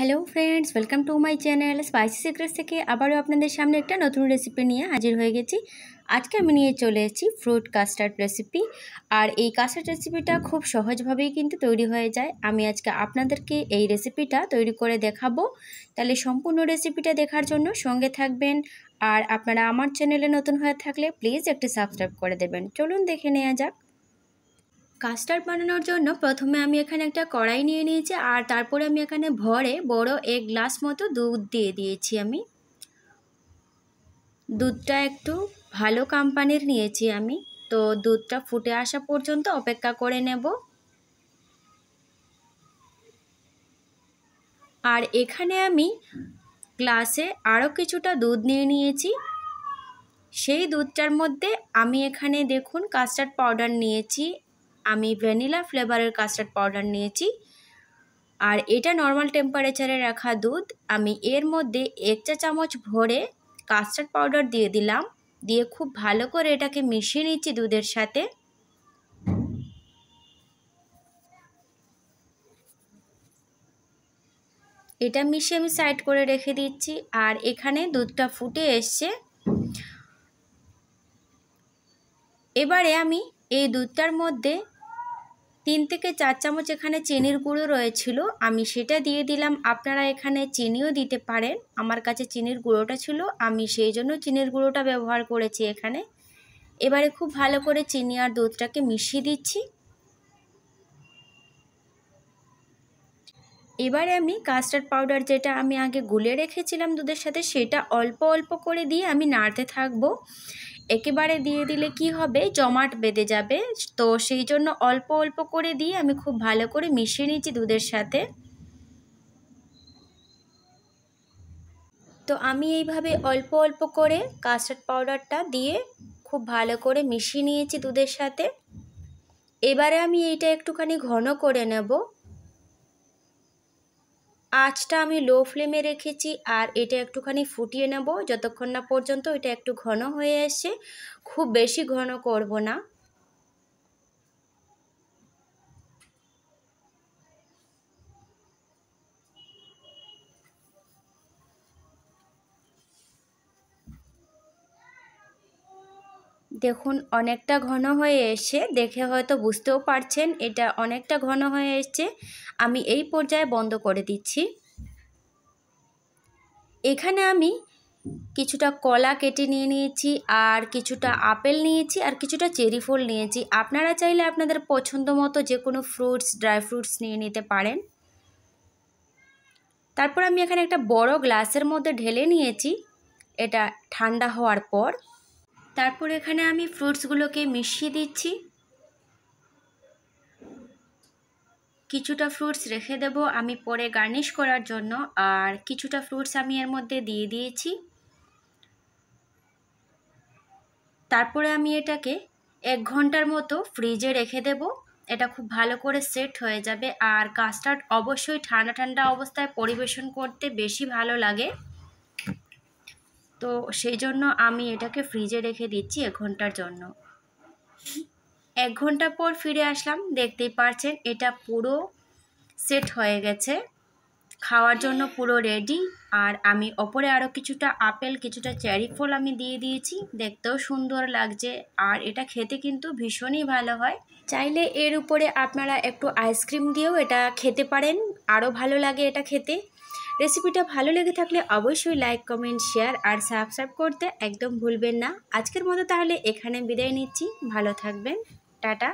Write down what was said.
hello friends welcome to my channel Spicy Secrets থেকে আবারও আপনাদের সামনে একটা নতুন রেসিপি নিয়ে হাজির হয়ে গেছি আজকে আমি নিয়ে চলে এসেছি ফ্রুট কাস্টার্ড রেসিপি আর এই কাস্টার্ড রেসিপিটা খুব সহজভাবেই কিন্তু তৈরি হয়ে যায় আমি আজকে আপনাদেরকে এই রেসিপিটা তৈরি করে দেখাবো তাহলে সম্পূর্ণ রেসিপিটা দেখার জন্য সঙ্গে থাকবেন আর আপনারা আমার চ্যানেলে নতুন হয়ে থাকলে প্লিজ একটি সাবস্ক্রাইব করে দেবেন চলুন দেখে নেওয়া যাক কাস্টার্ড বানানোর জন্য প্রথমে আমি এখানে একটা কড়াই নিয়ে নিয়েছি আর তারপরে আমি এখানে ভরে বড় এক গ্লাস মতো দুধ দিয়ে দিয়েছি আমি দুধটা একটু ভালো কোম্পানির নিয়েছি আমি তো দুধটা ফুটে আসা পর্যন্ত অপেক্ষা করে নেব আর এখানে আমি গ্লাসে আরও কিছুটা দুধ নিয়ে নিয়েছি সেই দুধটার মধ্যে আমি এখানে দেখুন কাস্টার্ড পাউডার নিয়েছি আমি ভ্যানিলা ফ্লেভারের কাস্টার্ড পাউডার নিয়েছি আর এটা নর্মাল টেম্পারেচারে রাখা দুধ আমি এর মধ্যে এক চা চামচ ভরে কাস্টার্ড পাউডার দিয়ে দিলাম দিয়ে খুব ভালো করে এটাকে মিশিয়ে নিচ্ছি দুধের সাথে এটা মিশিয়ে আমি সাইড করে রেখে দিচ্ছি আর এখানে দুধটা ফুটে এসছে এবারে আমি এই দুধটার মধ্যে তিন থেকে চার চামচ এখানে চিনির গুঁড়ো রয়েছিল আমি সেটা দিয়ে দিলাম আপনারা এখানে চিনিও দিতে পারেন আমার কাছে চিনির গুঁড়োটা ছিল আমি সেই জন্য চিনির গুঁড়োটা ব্যবহার করেছি এখানে এবারে খুব ভালো করে চিনি আর দুধটাকে মিশিয়ে দিচ্ছি এবারে আমি কাস্টার্ড পাউডার যেটা আমি আগে গুলে রেখেছিলাম দুধের সাথে সেটা অল্প অল্প করে দিয়ে আমি নাড়তে থাকবো একেবারে দিয়ে দিলে কি হবে জমাট বেঁধে যাবে তো সেই জন্য অল্প অল্প করে দিয়ে আমি খুব ভালো করে মিশিয়ে নিচ্ছি দুধের সাথে তো আমি এইভাবে অল্প অল্প করে কাস্টার্ড পাউডারটা দিয়ে খুব ভালো করে মিশিয়ে নিয়েছি দুধের সাথে এবারে আমি এইটা একটুখানি ঘন করে নেব আঁচটা আমি লো ফ্লেমে রেখেছি আর এটা একটুখানি ফুটিয়ে নেব যতক্ষণ না পর্যন্ত এটা একটু ঘন হয়ে আসে খুব বেশি ঘন করব না দেখুন অনেকটা ঘন হয়ে এসছে দেখে হয়তো বুঝতেও পারছেন এটা অনেকটা ঘন হয়ে এসছে আমি এই পর্যায়ে বন্ধ করে দিচ্ছি এখানে আমি কিছুটা কলা কেটে নিয়ে নিয়েছি আর কিছুটা আপেল নিয়েছি আর কিছুটা চেরি ফল নিয়েছি আপনারা চাইলে আপনাদের পছন্দ মতো যে কোনো ফ্রুটস ড্রাই ফ্রুটস নিয়ে নিতে পারেন তারপর আমি এখানে একটা বড় গ্লাসের মধ্যে ঢেলে নিয়েছি এটা ঠান্ডা হওয়ার পর তারপর এখানে আমি ফ্রুটসগুলোকে মিশিয়ে দিচ্ছি কিছুটা ফ্রুটস রেখে দেব আমি পরে গার্নিশ করার জন্য আর কিছুটা ফ্রুটস আমি এর মধ্যে দিয়ে দিয়েছি তারপরে আমি এটাকে এক ঘন্টার মতো ফ্রিজে রেখে দেব এটা খুব ভালো করে সেট হয়ে যাবে আর কাস্টার্ড অবশ্যই ঠান্ডা ঠান্ডা অবস্থায় পরিবেশন করতে বেশি ভালো লাগে তো সেই জন্য আমি এটাকে ফ্রিজে রেখে দিচ্ছি এক ঘন্টার জন্য এক ঘন্টা পর ফিরে আসলাম দেখতেই পারছেন এটা পুরো সেট হয়ে গেছে খাওয়ার জন্য পুরো রেডি আর আমি ওপরে আরও কিছুটা আপেল কিছুটা চেরি ফল আমি দিয়ে দিয়েছি দেখতেও সুন্দর লাগছে আর এটা খেতে কিন্তু ভীষণই ভালো হয় চাইলে এর উপরে আপনারা একটু আইসক্রিম দিয়েও এটা খেতে পারেন আরও ভালো লাগে এটা খেতে রেসিপিটা ভালো লেগে থাকলে অবশ্যই লাইক কমেন্ট শেয়ার আর সাবস্ক্রাইব করতে একদম ভুলবেন না আজকের মতো তাহলে এখানে বিদায় নিচ্ছি ভালো থাকবেন টাটা